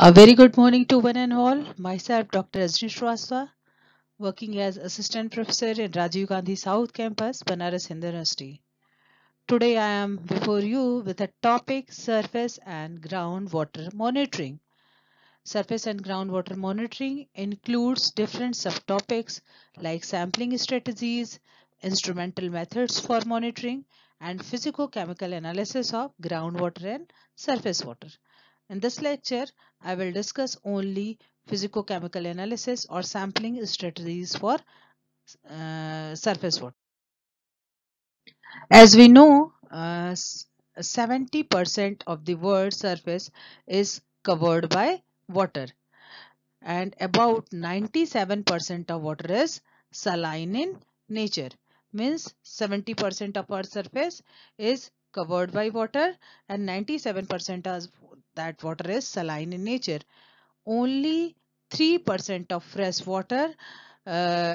A very good morning to one and all. Myself, Dr. Ajni Shrivastava, working as Assistant Professor in Rajiv Gandhi South Campus, Banaras Hindu University. Today I am before you with a topic surface and groundwater monitoring. Surface and groundwater monitoring includes different subtopics like sampling strategies, instrumental methods for monitoring, and physical-chemical analysis of groundwater and surface water. In this lecture, I will discuss only physicochemical analysis or sampling strategies for uh, surface water. As we know, 70% uh, of the world's surface is covered by water and about 97% of water is saline in nature means 70% of our surface is covered by water and 97% that water is saline in nature. Only 3% of fresh water uh,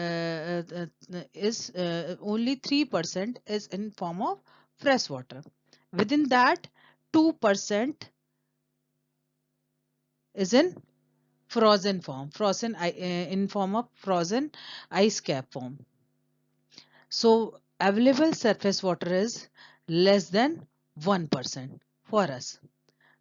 uh, uh, uh is uh, only 3% is in form of fresh water. Within that 2% is in frozen form, frozen uh, in form of frozen ice cap form. So available surface water is less than 1% for us.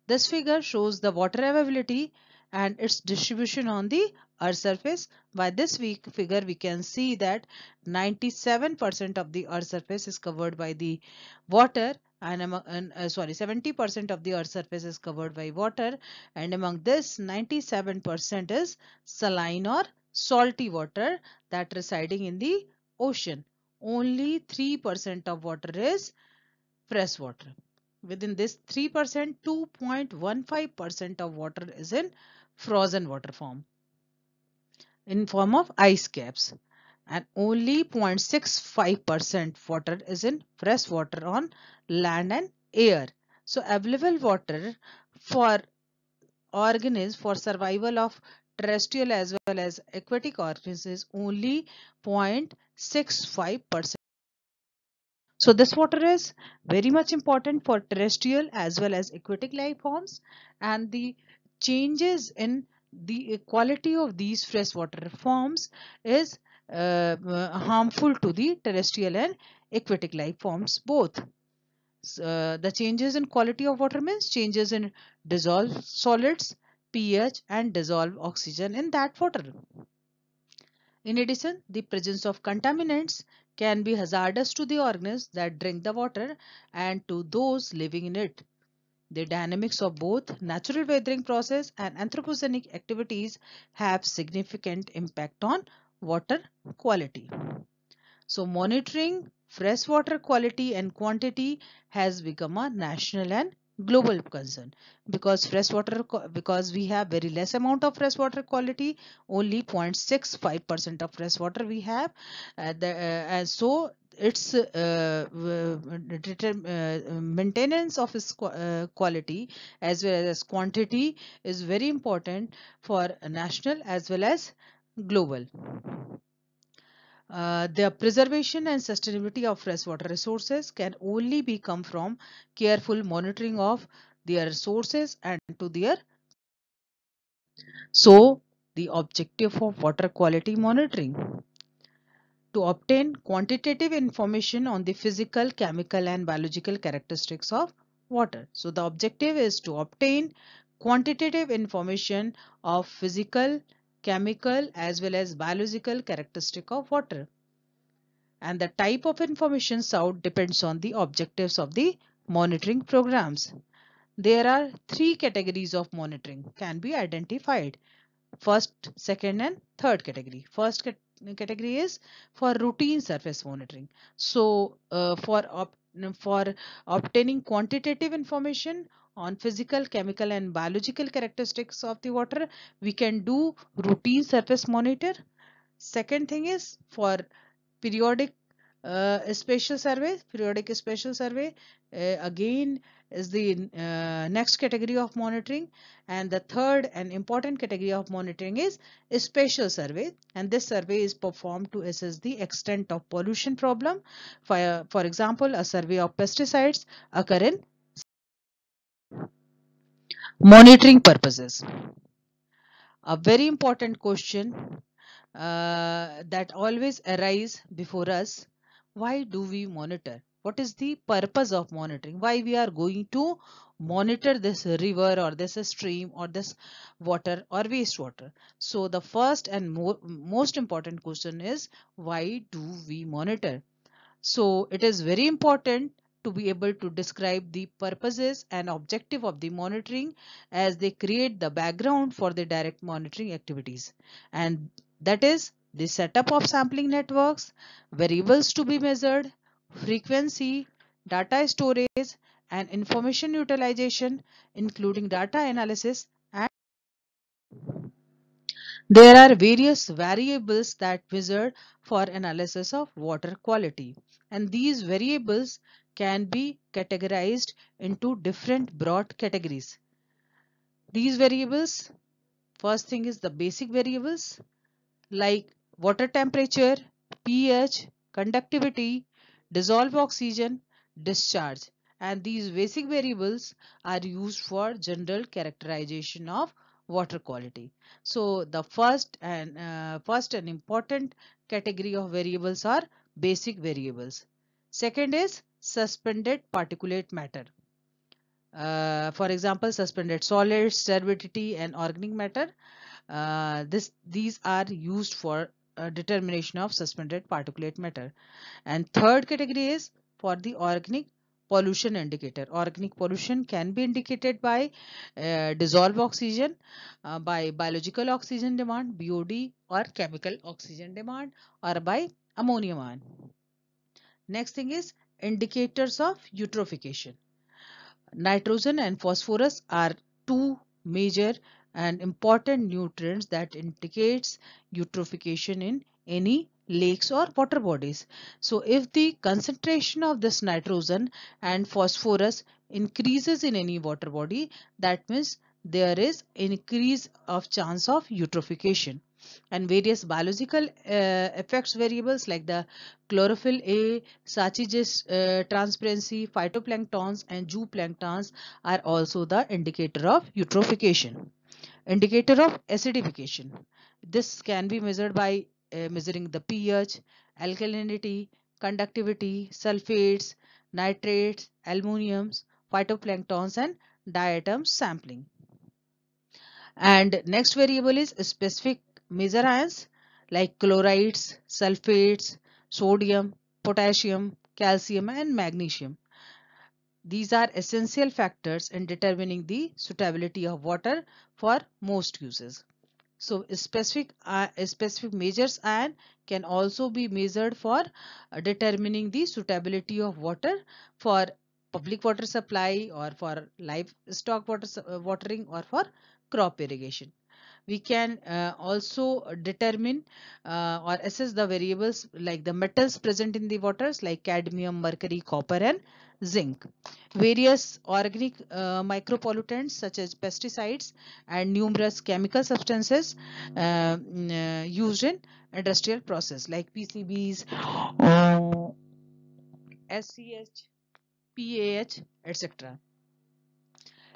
This figure shows the water availability and its distribution on the earth surface. By this figure we can see that 97% of the earth surface is covered by the water and, among, and uh, sorry 70% of the earth surface is covered by water and among this 97% is saline or salty water that residing in the ocean. Only 3% of water is fresh water. Within this 3%, 2.15% of water is in frozen water form in form of ice caps and only 0.65% water is in fresh water on land and air. So available water for organisms for survival of terrestrial as well as aquatic organisms is only 0.65% so this water is very much important for terrestrial as well as aquatic life forms and the changes in the quality of these freshwater forms is uh, uh, harmful to the terrestrial and aquatic life forms both. Uh, the changes in quality of water means changes in dissolved solids, pH and dissolved oxygen in that water. In addition, the presence of contaminants can be hazardous to the organisms that drink the water and to those living in it. The dynamics of both natural weathering process and anthropogenic activities have significant impact on water quality. So monitoring freshwater quality and quantity has become a national and global concern because freshwater because we have very less amount of freshwater quality only 0.65 percent of freshwater we have uh, the, uh, so its uh, uh, uh, maintenance of its uh, quality as well as quantity is very important for national as well as global uh, the preservation and sustainability of freshwater resources can only be come from careful monitoring of their sources and to their so the objective of water quality monitoring to obtain quantitative information on the physical chemical and biological characteristics of water so the objective is to obtain quantitative information of physical chemical as well as biological characteristic of water. And the type of information sought depends on the objectives of the monitoring programs. There are three categories of monitoring can be identified. First, second and third category. First category is for routine surface monitoring. So, uh, for, op for obtaining quantitative information on physical, chemical and biological characteristics of the water. We can do routine surface monitor. Second thing is for periodic uh, spatial survey, periodic spatial survey uh, again is the uh, next category of monitoring and the third and important category of monitoring is spatial survey and this survey is performed to assess the extent of pollution problem for, for example a survey of pesticides occur in monitoring purposes a very important question uh, that always arise before us why do we monitor what is the purpose of monitoring why we are going to monitor this river or this stream or this water or wastewater so the first and most important question is why do we monitor so it is very important to be able to describe the purposes and objective of the monitoring as they create the background for the direct monitoring activities and that is the setup of sampling networks, variables to be measured, frequency, data storage and information utilization including data analysis and there are various variables that measure for analysis of water quality and these variables can be categorized into different broad categories. These variables, first thing is the basic variables like water temperature, pH, conductivity, dissolved oxygen, discharge and these basic variables are used for general characterization of water quality. So the first and uh, first and important category of variables are basic variables. Second is suspended particulate matter. Uh, for example, suspended solids, turbidity and organic matter. Uh, this, these are used for uh, determination of suspended particulate matter. And third category is for the organic pollution indicator. Organic pollution can be indicated by uh, dissolved oxygen, uh, by biological oxygen demand, BOD or chemical oxygen demand or by ammonia Next thing is indicators of eutrophication. Nitrogen and phosphorus are two major and important nutrients that indicates eutrophication in any lakes or water bodies. So if the concentration of this nitrogen and phosphorus increases in any water body that means there is increase of chance of eutrophication and various biological uh, effects variables like the chlorophyll A, sachiges uh, transparency, phytoplanktons and zooplanktons are also the indicator of eutrophication. Indicator of acidification. This can be measured by uh, measuring the pH, alkalinity, conductivity, sulfates, nitrates, aluminiums, phytoplanktons and diatom sampling. And next variable is specific major ions like chlorides, sulfates, sodium, potassium, calcium and magnesium. These are essential factors in determining the suitability of water for most uses. So specific, uh, specific measures ion can also be measured for uh, determining the suitability of water for public water supply or for livestock water, uh, watering or for crop irrigation we can uh, also determine uh, or assess the variables like the metals present in the waters like cadmium, mercury, copper and zinc. Various organic uh, micropollutants such as pesticides and numerous chemical substances uh, mm, uh, used in industrial process like PCBs, SCH, PAH, etc.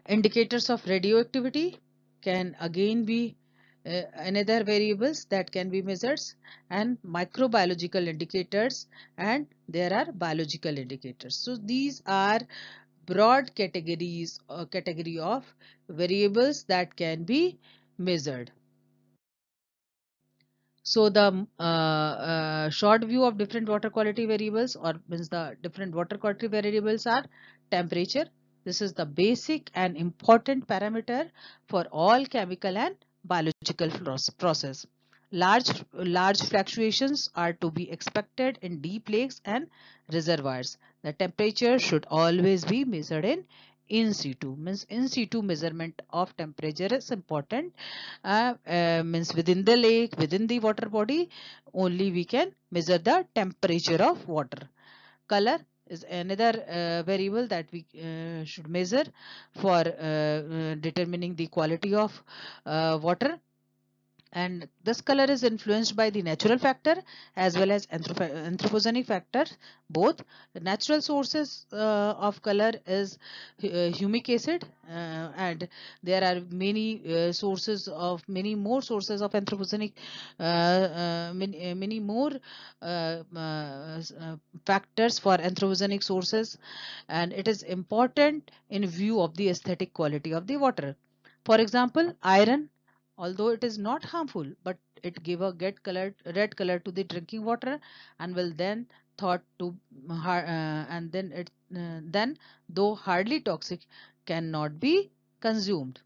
Indicators of radioactivity can again be uh, another variables that can be measured and microbiological indicators and there are biological indicators so these are broad categories or uh, category of variables that can be measured so the uh, uh, short view of different water quality variables or means the different water quality variables are temperature this is the basic and important parameter for all chemical and biological process. Large, large fluctuations are to be expected in deep lakes and reservoirs. The temperature should always be measured in in situ means in situ measurement of temperature is important uh, uh, means within the lake within the water body only we can measure the temperature of water color is another uh, variable that we uh, should measure for uh, uh, determining the quality of uh, water and this color is influenced by the natural factor as well as anthropogenic factor both natural sources uh, of color is uh, humic acid uh, and there are many uh, sources of many more sources of anthropogenic uh, uh, many, many, more factors for anthropogenic sources and it is important in view of the aesthetic quality of the water for example iron although it is not harmful but it give a get colored red color to the drinking water and will then thought to uh, and then it uh, then though hardly toxic cannot be consumed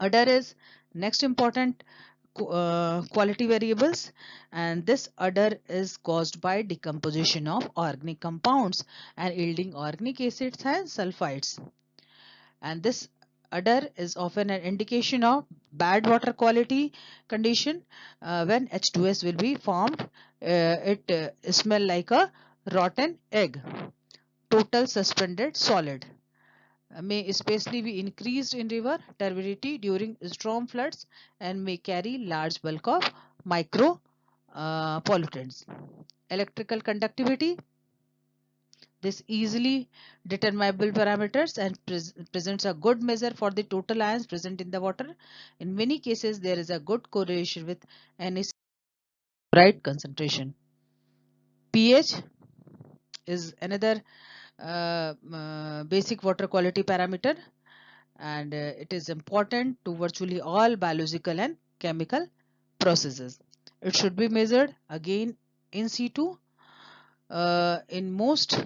udder is next important uh, quality variables and this odor is caused by decomposition of organic compounds and yielding organic acids and sulfides and this Adder is often an indication of bad water quality condition uh, when H2S will be formed. Uh, it uh, smell like a rotten egg. Total suspended solid uh, may especially be increased in river turbidity during storm floods and may carry large bulk of micro uh, pollutants. Electrical conductivity this easily determinable parameters and pres presents a good measure for the total ions present in the water. In many cases, there is a good correlation with NaC right concentration. pH is another uh, uh, basic water quality parameter and uh, it is important to virtually all biological and chemical processes. It should be measured again in situ. Uh, in most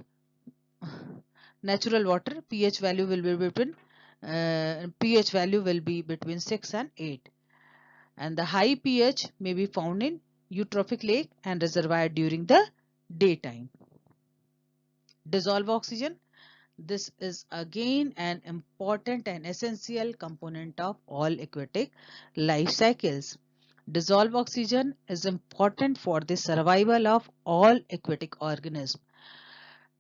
natural water pH value will be between uh, pH value will be between 6 and 8 and the high pH may be found in eutrophic lake and reservoir during the daytime. Dissolve oxygen. This is again an important and essential component of all aquatic life cycles. Dissolve oxygen is important for the survival of all aquatic organisms.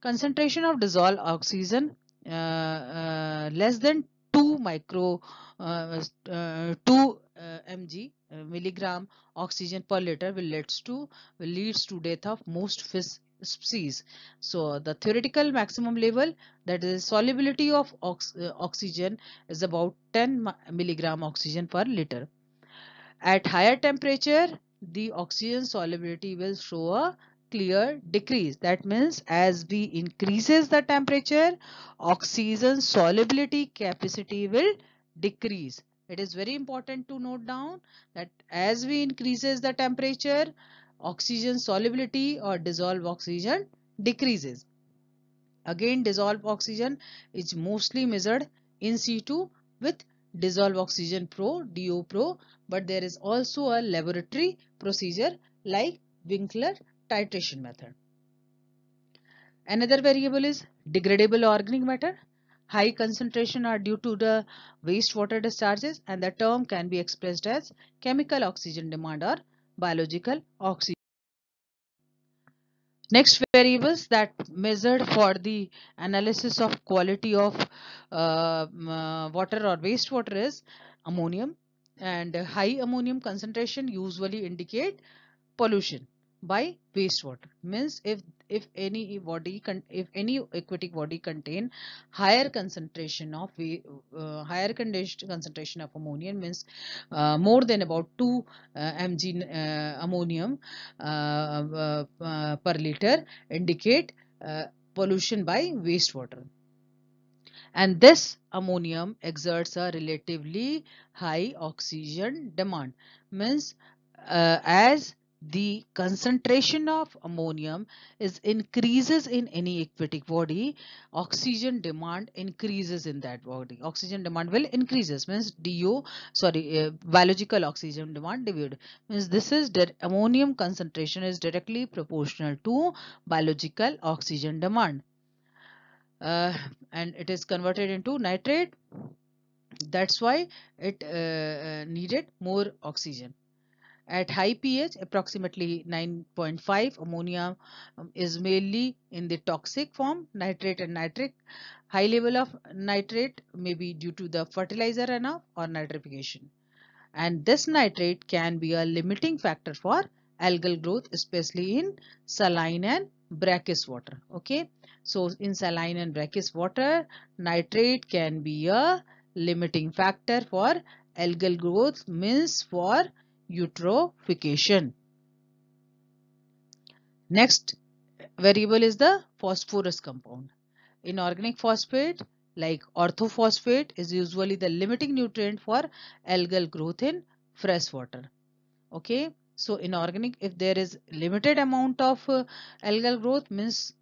Concentration of dissolved oxygen uh, uh, less than 2 micro uh, 2 mg milligram oxygen per liter will leads to will leads to death of most fish species. So the theoretical maximum level that is solubility of ox oxygen is about 10 milligram oxygen per liter. At higher temperature the oxygen solubility will show a clear decrease. That means as we increases the temperature, oxygen solubility capacity will decrease. It is very important to note down that as we increases the temperature, oxygen solubility or dissolved oxygen decreases. Again, dissolved oxygen is mostly measured in C2 with dissolved oxygen pro, DO pro, but there is also a laboratory procedure like Winkler titration method. Another variable is degradable organic matter. High concentration are due to the wastewater discharges and the term can be expressed as chemical oxygen demand or biological oxygen. Next variables that measured for the analysis of quality of uh, uh water or wastewater is ammonium and high ammonium concentration usually indicate pollution by wastewater means if if any body if any aquatic body contain higher concentration of uh, higher concentration of ammonium means uh, more than about 2 uh, mg uh, ammonium uh, uh, per liter indicate pollution by wastewater and this ammonium exerts a relatively high oxygen demand means as the concentration of ammonium is increases in any aquatic body oxygen demand increases in that body oxygen demand will increases means do sorry uh, biological oxygen demand divided means this is that ammonium concentration is directly proportional to biological oxygen demand uh, and it is converted into nitrate that's why it uh, uh needed more oxygen at high pH, approximately 9.5, ammonia um, is mainly in the toxic form, nitrate and nitric. High level of nitrate may be due to the fertilizer runoff or nitrification. And this nitrate can be a limiting factor for algal growth, especially in saline and brackish water. Okay, so in saline and brackish water, nitrate can be a limiting factor for algal growth means for eutrophication. Next variable is the phosphorus compound. Inorganic phosphate like orthophosphate is usually the limiting nutrient for algal growth in fresh water. Okay. So inorganic, if there is limited amount of uh, algal growth means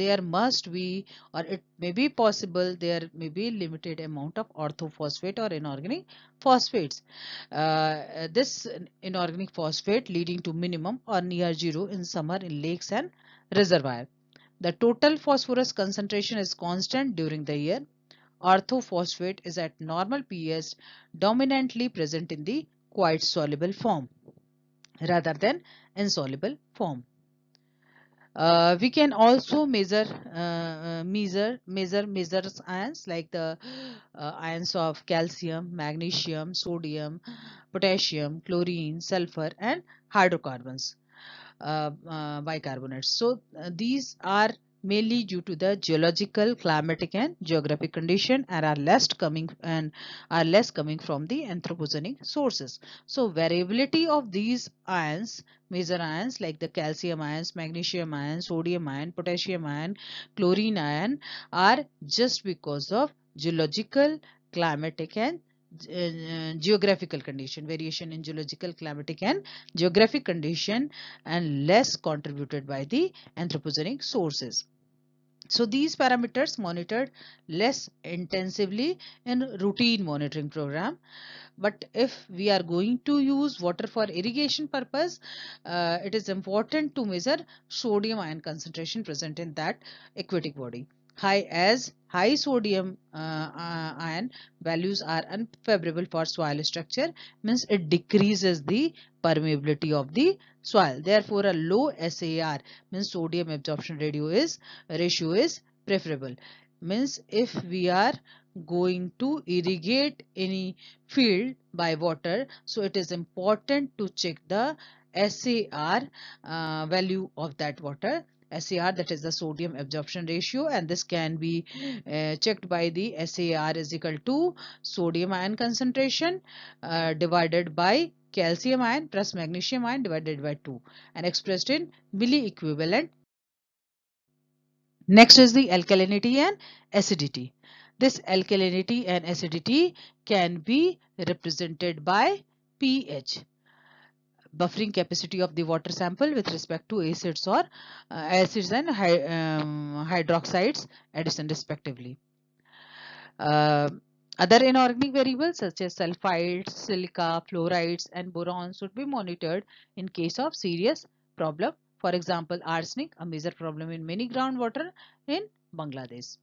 there must be or it may be possible there may be limited amount of orthophosphate or inorganic phosphates. Uh, this inorganic phosphate leading to minimum or near zero in summer in lakes and reservoir. The total phosphorus concentration is constant during the year. Orthophosphate is at normal pH dominantly present in the quite soluble form rather than insoluble form uh, we can also measure uh, uh, measure measure measures ions like the uh, ions of calcium magnesium sodium potassium chlorine sulfur and hydrocarbons uh, uh, bicarbonates so these are mainly due to the geological, climatic and geographic condition and are less coming and are less coming from the anthropogenic sources. So variability of these ions, major ions like the calcium ions, magnesium ions, sodium ion, potassium ion, chlorine ion are just because of geological, climatic and uh, geographical condition variation in geological climatic and geographic condition and less contributed by the anthropogenic sources so these parameters monitored less intensively in routine monitoring program. But if we are going to use water for irrigation purpose, uh, it is important to measure sodium ion concentration present in that aquatic body high as high sodium uh, ion uh, values are unfavorable for soil structure means it decreases the permeability of the soil therefore a low SAR means sodium absorption ratio is ratio is preferable means if we are going to irrigate any field by water so it is important to check the SAR uh, value of that water SAR that is the sodium absorption ratio and this can be uh, checked by the SAR is equal to sodium ion concentration uh, divided by calcium ion plus magnesium ion divided by 2 and expressed in milliequivalent. Next is the alkalinity and acidity. This alkalinity and acidity can be represented by pH buffering capacity of the water sample with respect to acids or uh, acids and hy um, hydroxides addition respectively. Uh, other inorganic variables such as sulfides, silica, fluorides and boron should be monitored in case of serious problem. For example, arsenic, a major problem in many groundwater in Bangladesh.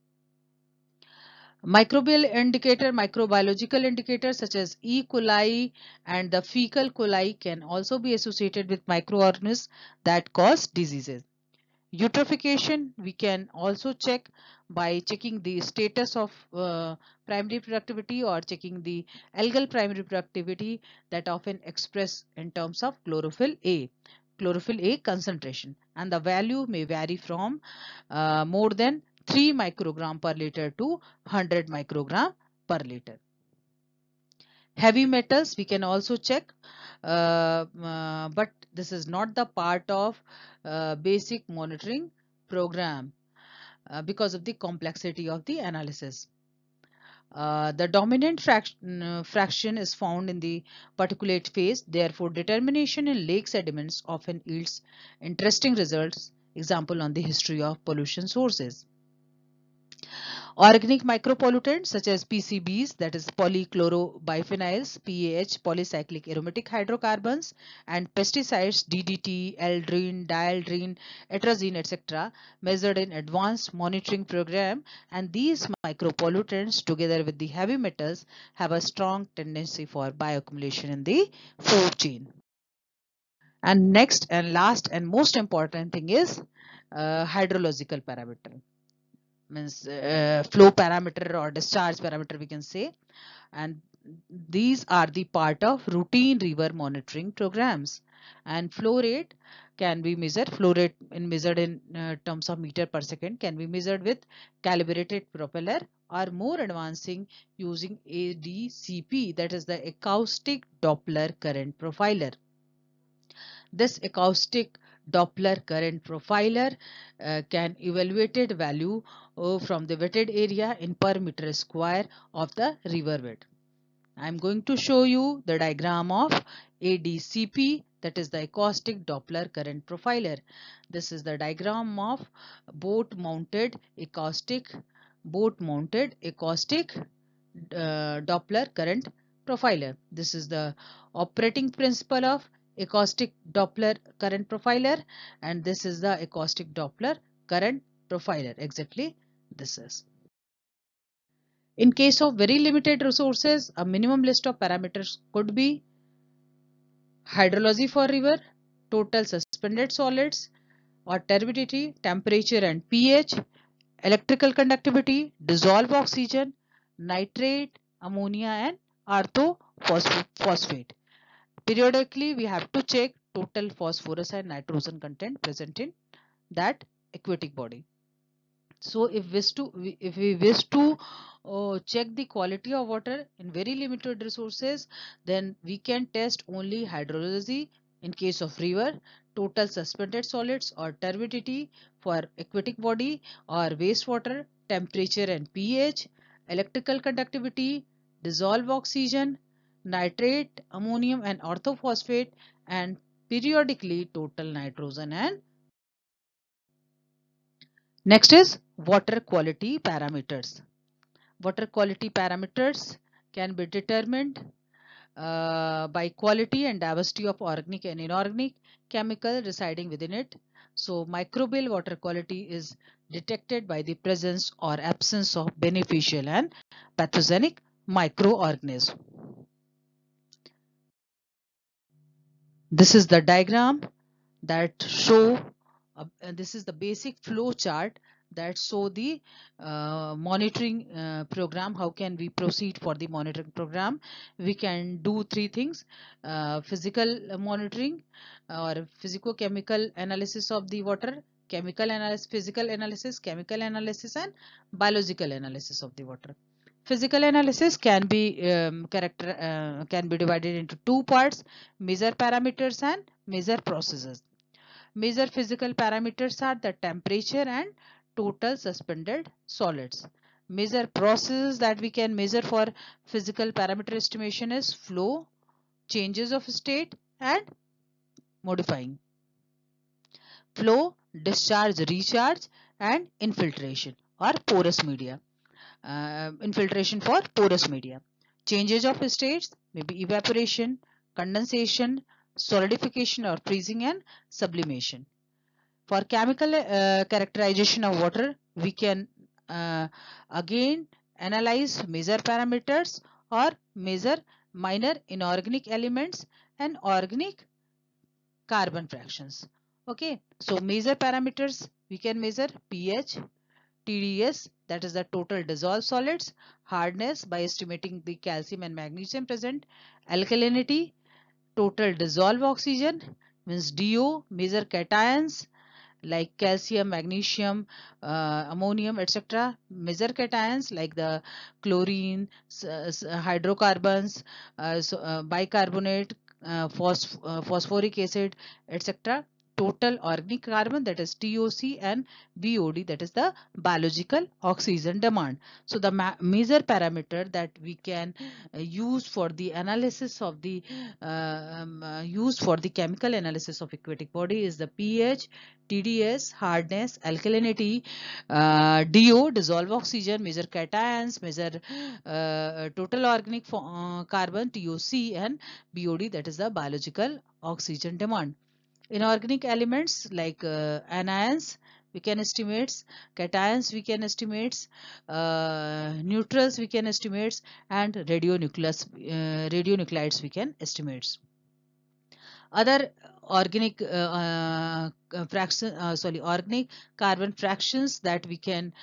Microbial indicator, microbiological indicators such as E. coli and the fecal coli can also be associated with microorganisms that cause diseases. Eutrophication, we can also check by checking the status of uh, primary productivity or checking the algal primary productivity that often express in terms of chlorophyll A chlorophyll A concentration and the value may vary from uh, more than 3 microgram per liter to 100 microgram per liter. Heavy metals we can also check uh, uh, but this is not the part of uh, basic monitoring program uh, because of the complexity of the analysis. Uh, the dominant fraction, uh, fraction is found in the particulate phase therefore determination in lake sediments often yields interesting results example on the history of pollution sources. Organic micropollutants such as PCBs that is polychlorobiphenyls PAH polycyclic aromatic hydrocarbons and pesticides DDT, aldrin, dieldrin, atrazine etc measured in advanced monitoring program and these micropollutants together with the heavy metals have a strong tendency for bioaccumulation in the food chain. And next and last and most important thing is uh, hydrological parameter means uh, flow parameter or discharge parameter we can say and these are the part of routine river monitoring programs and flow rate can be measured flow rate in measured in uh, terms of meter per second can be measured with calibrated propeller or more advancing using ADCP that is the acoustic Doppler current profiler this acoustic Doppler current profiler uh, can evaluated value uh, from the wetted area in per meter square of the river bed. I am going to show you the diagram of ADCP that is the acoustic Doppler current profiler. This is the diagram of boat mounted acoustic boat mounted acoustic uh, Doppler current profiler. This is the operating principle of acoustic Doppler current profiler and this is the acoustic Doppler current profiler exactly this is. In case of very limited resources a minimum list of parameters could be hydrology for river, total suspended solids or turbidity, temperature and pH, electrical conductivity, dissolved oxygen, nitrate, ammonia and orthophosphate. Periodically, we have to check total phosphorus and nitrogen content present in that aquatic body. So, if, wish to, if we wish to uh, check the quality of water in very limited resources, then we can test only hydrology in case of river, total suspended solids or turbidity for aquatic body or wastewater, temperature and pH, electrical conductivity, dissolved oxygen, nitrate, ammonium and orthophosphate and periodically total nitrogen and next is water quality parameters. Water quality parameters can be determined uh, by quality and diversity of organic and inorganic chemical residing within it. So microbial water quality is detected by the presence or absence of beneficial and pathogenic microorganisms. this is the diagram that show uh, this is the basic flow chart that show the uh, monitoring uh, program how can we proceed for the monitoring program we can do three things uh, physical monitoring or physicochemical analysis of the water chemical analysis physical analysis chemical analysis and biological analysis of the water Physical analysis can be um, character uh, can be divided into two parts: measure parameters and measure processes. Measure physical parameters are the temperature and total suspended solids. Measure processes that we can measure for physical parameter estimation is flow, changes of state and modifying. Flow, discharge, recharge and infiltration or porous media uh, infiltration for porous media. Changes of states may be evaporation, condensation, solidification or freezing and sublimation. For chemical uh, characterization of water, we can uh, again analyze major parameters or measure minor inorganic elements and organic carbon fractions. Okay, so major parameters, we can measure pH, TDS that is the total dissolved solids, hardness by estimating the calcium and magnesium present, alkalinity, total dissolved oxygen means DO, measure cations like calcium, magnesium, uh, ammonium etc. Measure cations like the chlorine, hydrocarbons, uh, so, uh, bicarbonate, uh, uh, phosphoric acid etc total organic carbon that is TOC and BOD that is the biological oxygen demand. So the ma major parameter that we can uh, use for the analysis of the uh, um, uh, use for the chemical analysis of aquatic body is the pH, TDS, hardness, alkalinity, uh, DO, dissolved oxygen, measure cations, measure uh, total organic uh, carbon, TOC and BOD that is the biological oxygen demand inorganic elements like uh, anions we can estimate cations we can estimate uh, neutrals we can estimate and radionucleus uh, radionuclides we can estimate other organic uh, uh fraction uh, sorry organic carbon fractions that we can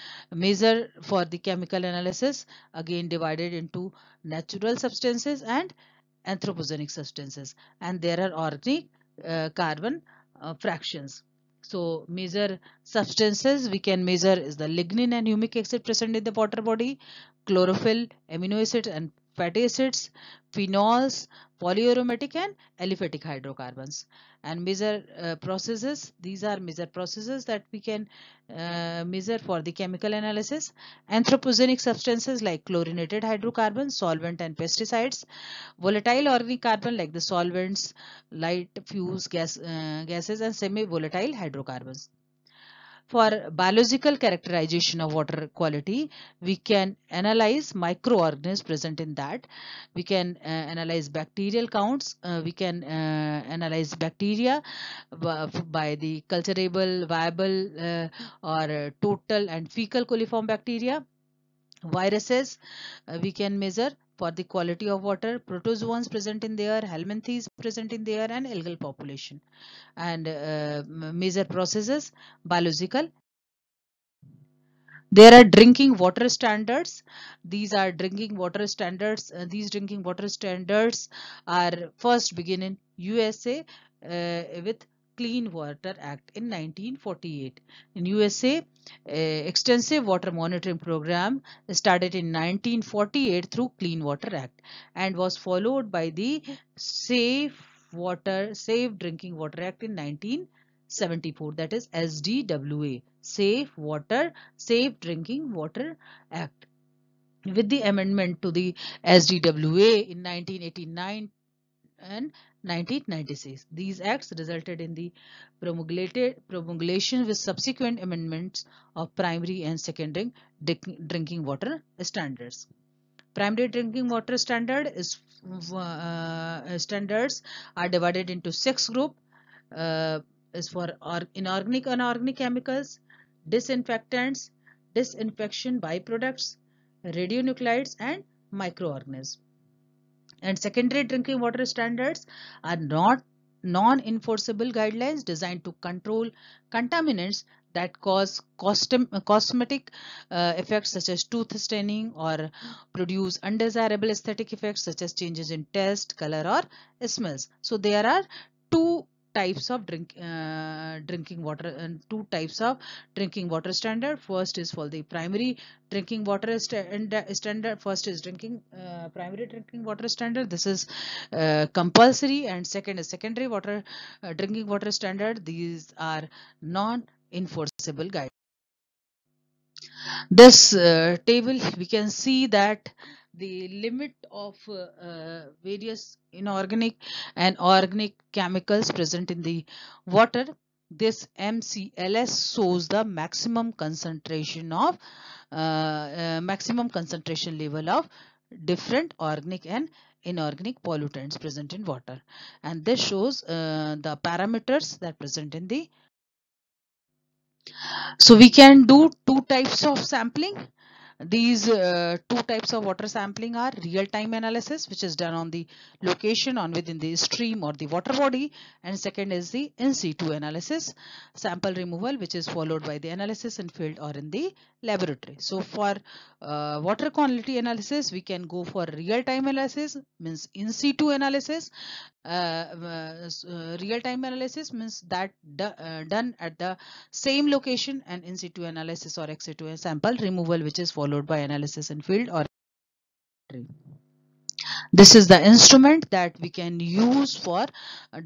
measure for the chemical analysis again divided into natural substances and anthropogenic substances and there are organic uh, carbon uh, fractions. So major substances we can measure is the lignin and humic acid present in the water body, chlorophyll, amino acids and fatty acids, phenols, polyaromatic and aliphatic hydrocarbons. And measure uh, processes, these are measure processes that we can uh, measure for the chemical analysis. Anthropogenic substances like chlorinated hydrocarbons, solvent and pesticides. Volatile organic carbon like the solvents, light, fuse, gas, uh, gases and semi-volatile hydrocarbons. For biological characterization of water quality, we can analyze microorganisms present in that. We can uh, analyze bacterial counts. Uh, we can uh, analyze bacteria uh, by the culturable, viable uh, or uh, total and fecal coliform bacteria viruses uh, we can measure for the quality of water, protozoans present in there, helminthes present in there and algal population. And uh, major processes, biological. There are drinking water standards. These are drinking water standards. Uh, these drinking water standards are first begin in USA uh, with Clean Water Act in 1948. In USA, eh, extensive water monitoring program started in 1948 through Clean Water Act and was followed by the Safe Water, Safe Drinking Water Act in 1974. That is SDWA, Safe Water, Safe Drinking Water Act. With the amendment to the SDWA in 1989 and 1996. These acts resulted in the promulgation with subsequent amendments of primary and secondary drinking water standards. Primary drinking water standard is, uh, uh standards are divided into six group uh, is for inorganic inorganic chemicals, disinfectants, disinfection byproducts, radionuclides and microorganisms. And secondary drinking water standards are not non-enforceable guidelines designed to control contaminants that cause cosmetic uh, effects such as tooth staining or produce undesirable aesthetic effects such as changes in taste, color or smells. So there are types of drink uh, drinking water and two types of drinking water standard first is for the primary drinking water uh, standard first is drinking uh, primary drinking water standard this is uh, compulsory and second is secondary water uh, drinking water standard these are non enforceable guidelines this uh, table we can see that the limit of uh, uh, various inorganic and organic chemicals present in the water this MCLS shows the maximum concentration of uh, uh, maximum concentration level of different organic and inorganic pollutants present in water and this shows uh, the parameters that present in the so we can do two types of sampling these uh, two types of water sampling are real-time analysis which is done on the location on within the stream or the water body and second is the in situ analysis sample removal which is followed by the analysis in field or in the laboratory. So for uh, water quality analysis we can go for real-time analysis means in situ analysis uh, uh, uh, real time analysis means that done at the same location and in situ analysis or ex situ sample removal which is followed by analysis in field or this is the instrument that we can use for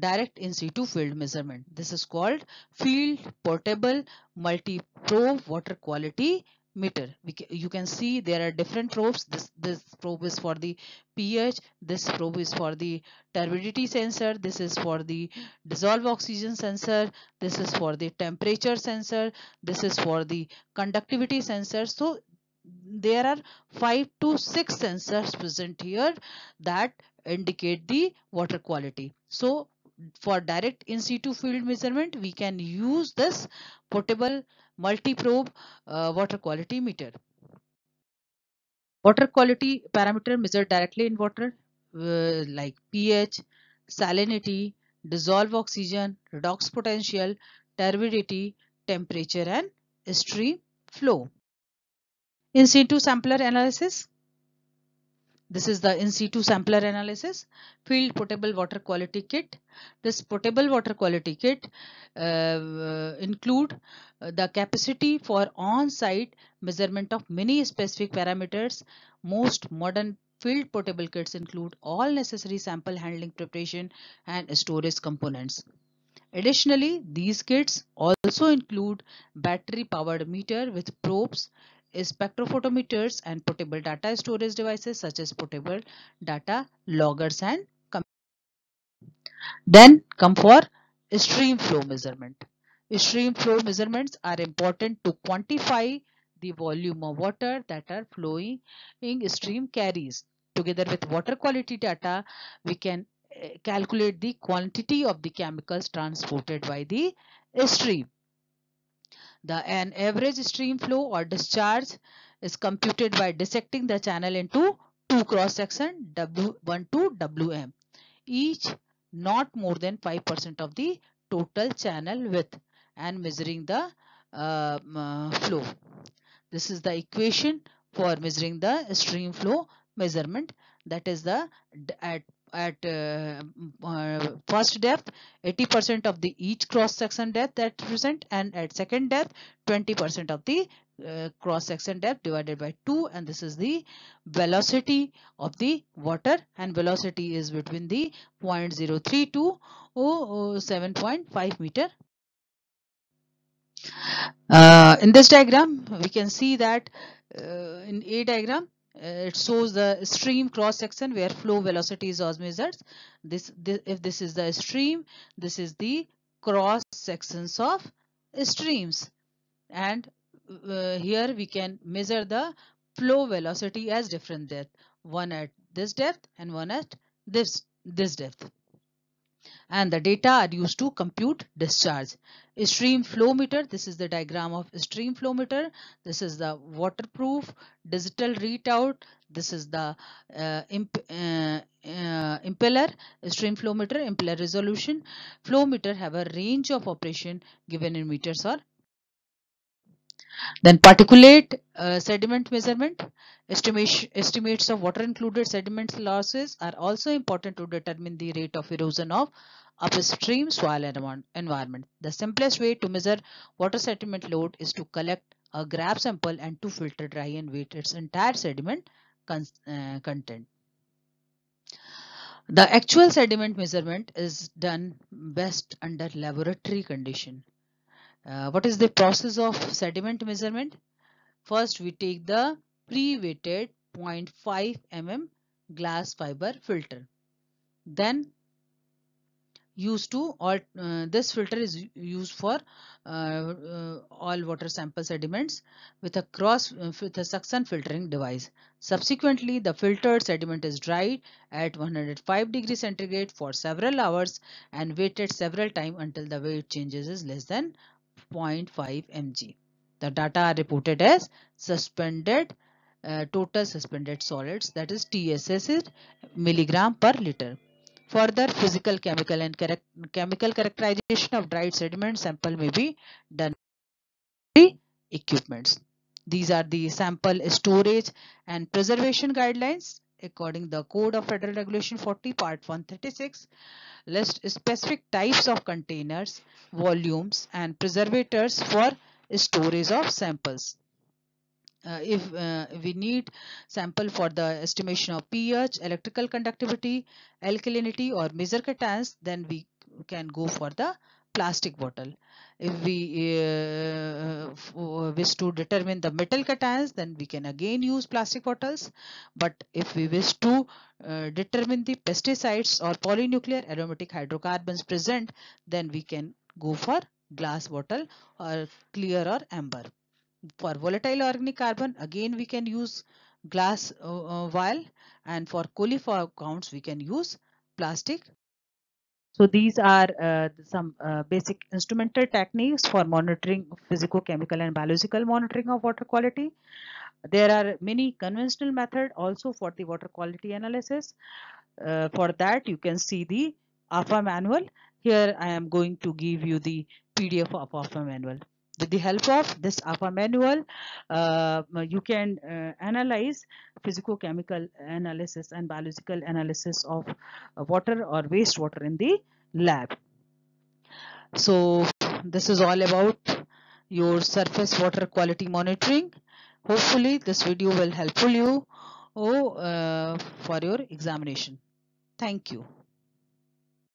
direct in situ field measurement. This is called field portable multi-probe water quality meter. Ca you can see there are different probes. This, this probe is for the pH. This probe is for the turbidity sensor. This is for the dissolved oxygen sensor. This is for the temperature sensor. This is for the conductivity sensor. So there are five to six sensors present here that indicate the water quality. So for direct in situ field measurement, we can use this portable multi-probe uh, water quality meter. Water quality parameter measured directly in water uh, like pH, salinity, dissolved oxygen, redox potential, turbidity, temperature and stream flow. In situ sampler analysis, this is the in situ sampler analysis field potable water quality kit. This potable water quality kit uh, include uh, the capacity for on-site measurement of many specific parameters. Most modern field portable kits include all necessary sample handling preparation and storage components. Additionally, these kits also include battery powered meter with probes, spectrophotometers and portable data storage devices such as portable data loggers and then come for stream flow measurement. Stream flow measurements are important to quantify the volume of water that are flowing in stream carries. Together with water quality data, we can eh, calculate the quantity of the chemicals transported by the stream. The an average stream flow or discharge is computed by dissecting the channel into two cross section W1 to Wm. Each not more than 5% of the total channel width and measuring the uh, uh, flow. This is the equation for measuring the stream flow measurement that is the at at uh, uh, first depth 80% of the each cross section depth that present and at second depth 20% of the uh, cross section depth divided by 2 and this is the velocity of the water and velocity is between the 0.03 to 7.5 meter. Uh, in this diagram we can see that uh, in A diagram uh, it shows the stream cross section where flow velocity is measured this, this if this is the stream this is the cross sections of streams and uh, here we can measure the flow velocity as different depth one at this depth and one at this this depth and the data are used to compute discharge. stream flow meter, this is the diagram of stream flow meter. This is the waterproof digital readout. This is the uh, imp uh, uh, impeller, stream flow meter, impeller resolution. Flow meter have a range of operation given in meters or then particulate uh, sediment measurement. Estimation, estimates of water included sediment losses are also important to determine the rate of erosion of upstream soil environment. The simplest way to measure water sediment load is to collect a grab sample and to filter dry and weight its entire sediment con uh, content. The actual sediment measurement is done best under laboratory condition. Uh, what is the process of sediment measurement? First, we take the pre-weighted 0.5 mm glass fiber filter. Then used to all uh, this filter is used for uh, uh, all water sample sediments with a cross uh, with a suction filtering device subsequently the filtered sediment is dried at 105 degree centigrade for several hours and weighted several times until the weight changes is less than 0.5 mg. The data are reported as suspended uh, total suspended solids that is TSS is milligram per liter. Further physical, chemical and chemical characterization of dried sediment sample may be done the equipments. These are the sample storage and preservation guidelines according the code of federal regulation 40 part 136 list specific types of containers volumes and preservators for storage of samples uh, if uh, we need sample for the estimation of pH, electrical conductivity, alkalinity or measure cations, then we can go for the plastic bottle. If we uh, uh, wish to determine the metal cations, then we can again use plastic bottles. But if we wish to uh, determine the pesticides or polynuclear aromatic hydrocarbons present, then we can go for glass bottle or clear or amber. For volatile organic carbon, again we can use glass uh, uh vial and for coliform counts we can use plastic so these are uh, some uh, basic instrumental techniques for monitoring physicochemical and biological monitoring of water quality. There are many conventional methods also for the water quality analysis. Uh, for that you can see the AFA manual. Here I am going to give you the PDF of AFA manual with the help of this APA manual, uh, you can uh, analyze physicochemical analysis and biological analysis of uh, water or wastewater in the lab. So this is all about your surface water quality monitoring. Hopefully this video will help you oh, uh, for your examination. Thank you.